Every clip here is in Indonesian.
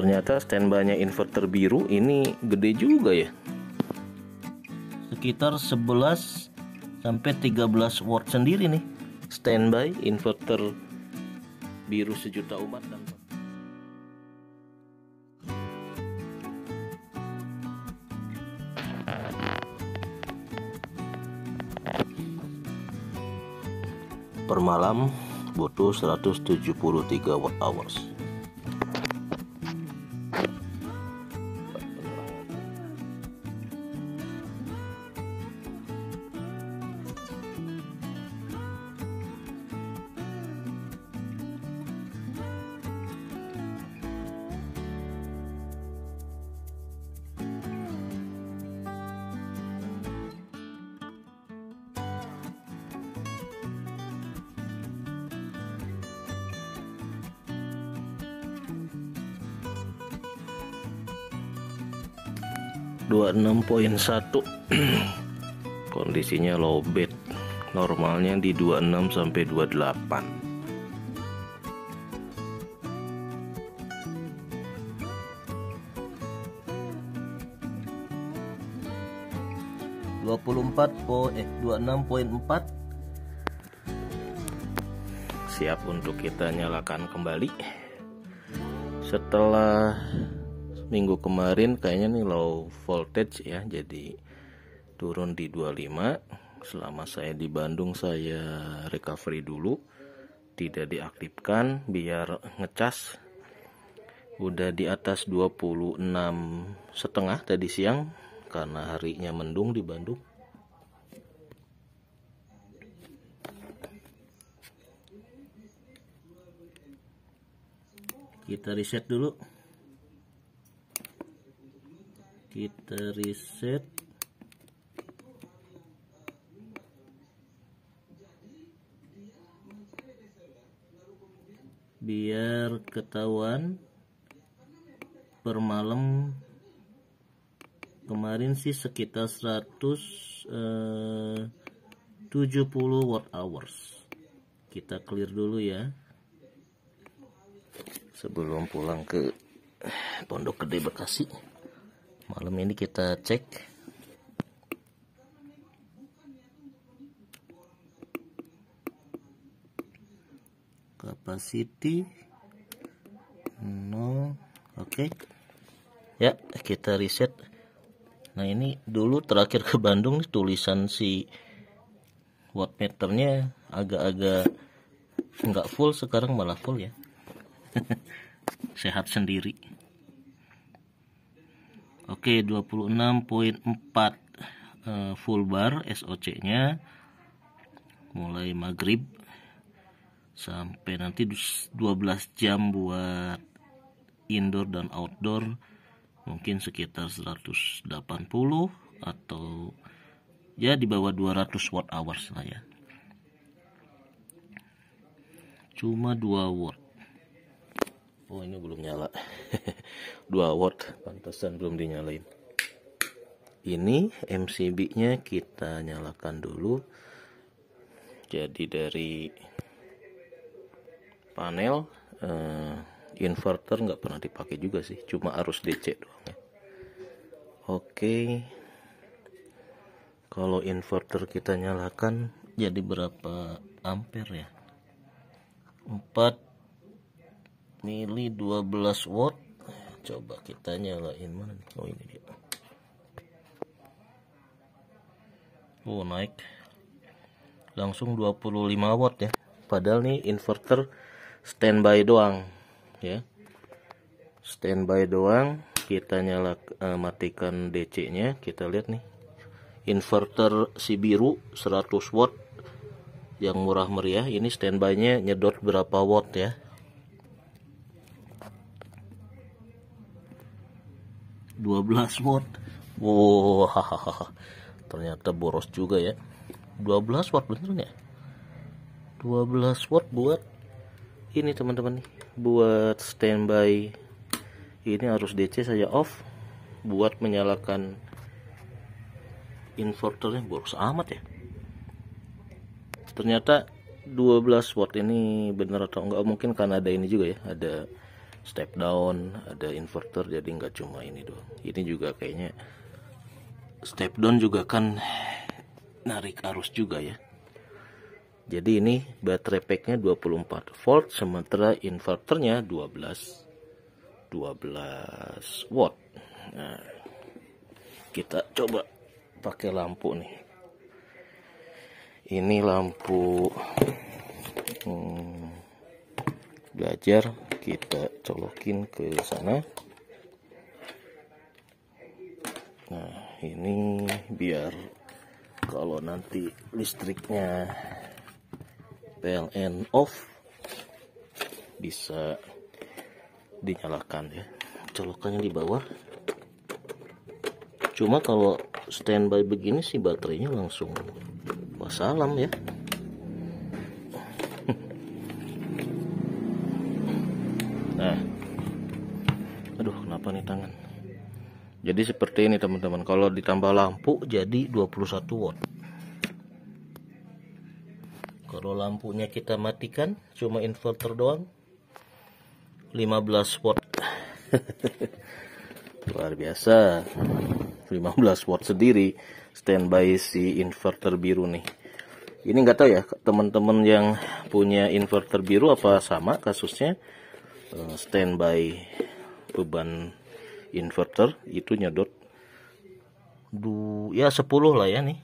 ternyata standby inverter biru ini gede juga ya sekitar 11 sampai 13 watt sendiri nih standby inverter biru sejuta umat dan per malam butuh 173 watt hours 26.1 kondisinya low bed normalnya di 26 sampai 28 24 po, eh 26.4 siap untuk kita nyalakan kembali setelah minggu kemarin kayaknya nih low voltage ya jadi turun di 25 selama saya di Bandung saya recovery dulu tidak diaktifkan biar ngecas udah di atas 26 setengah tadi siang karena harinya mendung di Bandung kita reset dulu kita reset biar ketahuan per malam kemarin sih sekitar 170 eh, watt hours kita clear dulu ya sebelum pulang ke Pondok Gede Bekasi malam ini kita cek capacity 0 oke okay. ya kita reset nah ini dulu terakhir ke Bandung tulisan si wattmeternya agak-agak nggak full sekarang malah full ya sehat sendiri Oke, 26.4 uh, eh, full bar SOC-nya mulai maghrib sampai nanti 12 jam buat indoor dan outdoor mungkin sekitar 180 atau ya di bawah 200 watt hours lah ya cuma 2 watt oh ini belum nyala 2 watt pantesan belum dinyalain ini MCB nya kita nyalakan dulu jadi dari panel uh, inverter nggak pernah dipakai juga sih cuma arus DC doang ya. oke okay. kalau inverter kita nyalakan jadi berapa ampere ya 4 mili 12 watt coba kita nyalain mana oh ini dia oh naik langsung 25 watt ya padahal nih inverter standby doang ya standby doang kita nyala uh, matikan DC nya kita lihat nih inverter si biru 100 watt yang murah meriah ini standby nya nyedot berapa watt ya 12 watt wow hahaha. ternyata boros juga ya 12 watt bener nggak 12 watt buat ini teman-teman nih buat standby ini harus DC saja off buat menyalakan inverternya boros amat ya ternyata 12 watt ini bener atau enggak mungkin karena ada ini juga ya ada step down ada inverter jadi nggak cuma ini doang ini juga kayaknya step down juga kan narik arus juga ya jadi ini baterai packnya 24 volt sementara inverternya 12 12 watt nah, kita coba pakai lampu nih ini lampu hmm, belajar kita colokin ke sana nah ini biar kalau nanti listriknya PLN off bisa dinyalakan ya colokannya di bawah cuma kalau standby begini sih baterainya langsung wassalam ya nih tangan jadi seperti ini teman-teman kalau ditambah lampu jadi 21 watt kalau lampunya kita matikan cuma inverter doang 15 watt luar biasa 15 watt sendiri standby si inverter biru nih ini nggak tahu ya teman-teman yang punya inverter biru apa sama kasusnya eh, standby beban inverter itu nyedot du ya 10 lah ya nih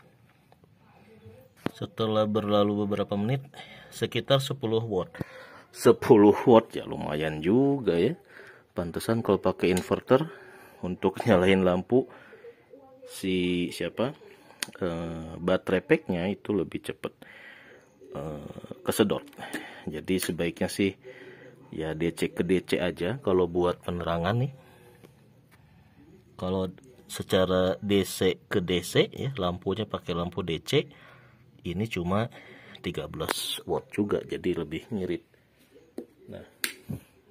setelah berlalu beberapa menit sekitar 10 watt 10 watt ya lumayan juga ya pantesan kalau pakai inverter untuk nyalain lampu si siapa e, baterai packnya itu lebih cepat e, eh, kesedot jadi sebaiknya sih ya DC ke DC aja kalau buat penerangan nih kalau secara DC ke DC ya lampunya pakai lampu DC ini cuma 13 watt juga jadi lebih ngirit nah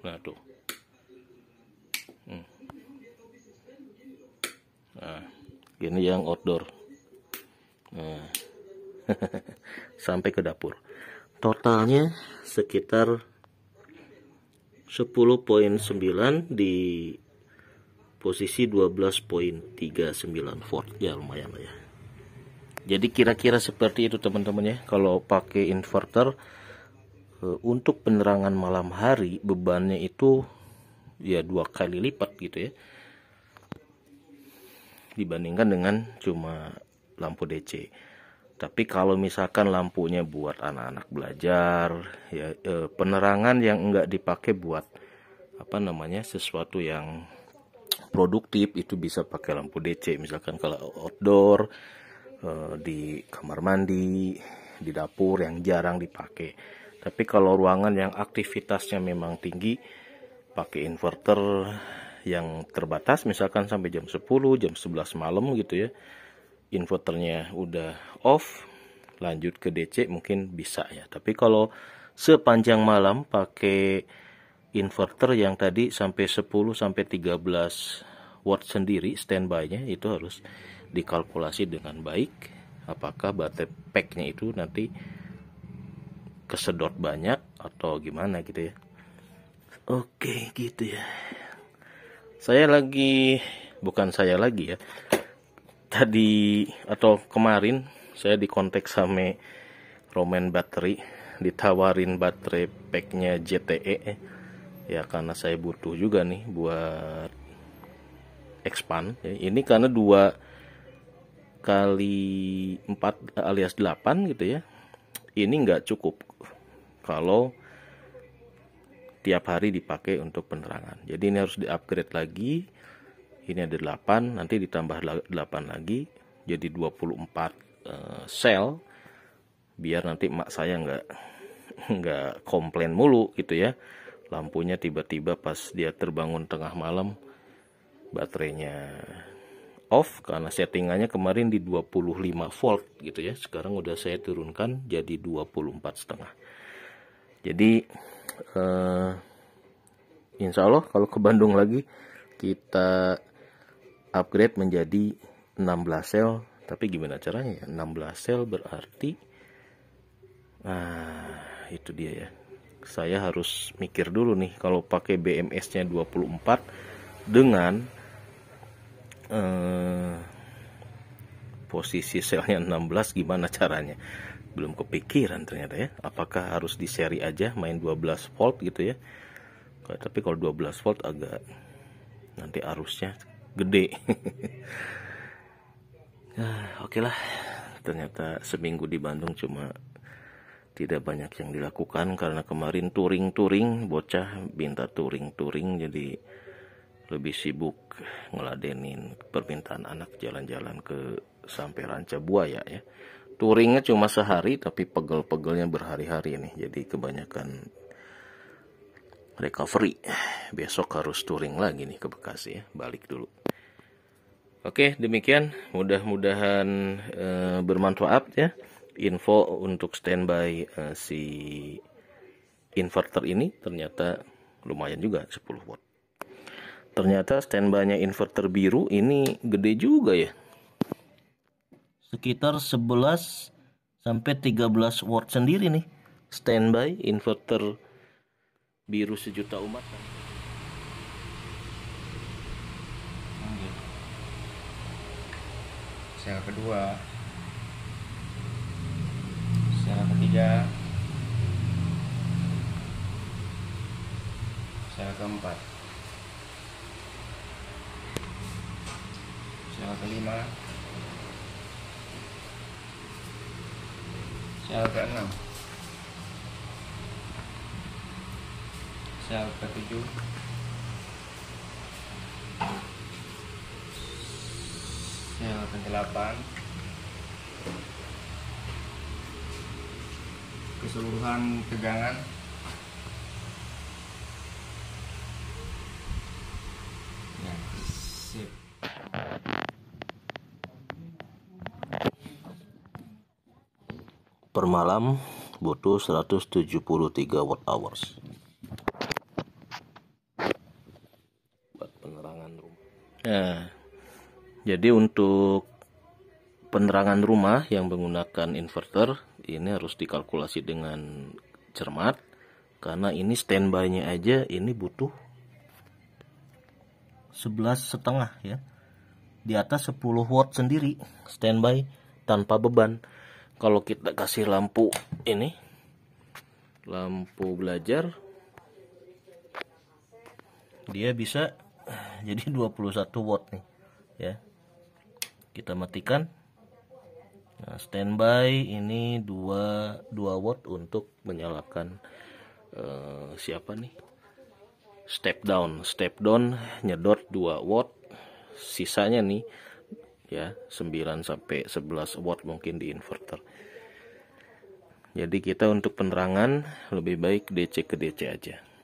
nah tuh hmm. nah ini yang outdoor nah. sampai ke dapur totalnya sekitar 10.9 di posisi 12.39 volt ya lumayan lah ya jadi kira-kira seperti itu teman-teman ya kalau pakai inverter eh, untuk penerangan malam hari bebannya itu ya dua kali lipat gitu ya dibandingkan dengan cuma lampu DC tapi kalau misalkan lampunya buat anak-anak belajar ya eh, penerangan yang enggak dipakai buat apa namanya sesuatu yang produktif itu bisa pakai lampu DC misalkan kalau outdoor eh, di kamar mandi di dapur yang jarang dipakai tapi kalau ruangan yang aktivitasnya memang tinggi pakai inverter yang terbatas misalkan sampai jam 10 jam 11 malam gitu ya inverternya udah off lanjut ke DC mungkin bisa ya tapi kalau sepanjang malam pakai inverter yang tadi sampai 10 sampai 13 watt sendiri standby-nya itu harus dikalkulasi dengan baik apakah baterai packnya itu nanti kesedot banyak atau gimana gitu ya oke gitu ya saya lagi bukan saya lagi ya tadi atau kemarin saya di konteks sama Roman Battery ditawarin baterai packnya JTE ya karena saya butuh juga nih buat expand ya, ini karena dua kali 4 alias 8 gitu ya ini nggak cukup kalau tiap hari dipakai untuk penerangan jadi ini harus di upgrade lagi ini ada 8 nanti ditambah 8 lagi jadi 24 uh, eh, sel biar nanti mak saya nggak nggak komplain mulu gitu ya lampunya tiba-tiba pas dia terbangun tengah malam baterainya off karena settingannya kemarin di 25 volt gitu ya sekarang udah saya turunkan jadi 24 setengah jadi eh, insya Allah kalau ke Bandung lagi kita upgrade menjadi 16 sel tapi gimana caranya ya 16 sel berarti nah itu dia ya saya harus mikir dulu nih kalau pakai BMS-nya 24 dengan eh, posisi selnya 16 gimana caranya belum kepikiran ternyata ya apakah harus di seri aja main 12 volt gitu ya tapi kalau 12 volt agak nanti arusnya gede nah, oke okay lah ternyata seminggu di Bandung cuma tidak banyak yang dilakukan karena kemarin touring-touring bocah minta touring-touring jadi lebih sibuk ngeladenin permintaan anak jalan-jalan ke sampai Ranca Buaya ya. Touringnya cuma sehari tapi pegel-pegelnya berhari-hari nih jadi kebanyakan recovery. Besok harus touring lagi nih ke Bekasi ya, balik dulu. Oke, demikian mudah-mudahan e, bermanfaat ya info untuk standby uh, si inverter ini ternyata lumayan juga 10 watt ternyata standby inverter biru ini gede juga ya sekitar 11 sampai 13 watt sendiri nih standby inverter biru sejuta umat Yang kedua yang ketiga secara keempat secara kelima secara keenam tujuh, ketujuh ke delapan. keseluruhan tegangan ya sip per malam butuh 173 watt hours buat penerangan rumah ya jadi untuk penerangan rumah yang menggunakan inverter ini harus dikalkulasi dengan cermat karena ini standby-nya aja ini butuh 11 setengah ya di atas 10 watt sendiri standby tanpa beban kalau kita kasih lampu ini lampu belajar dia bisa jadi 21 watt nih ya kita matikan Nah, standby ini 2 2 watt untuk menyalakan uh, siapa nih? Step down, step down nyedot 2 watt. Sisanya nih ya 9 sampai 11 watt mungkin di inverter. Jadi kita untuk penerangan lebih baik DC ke DC aja.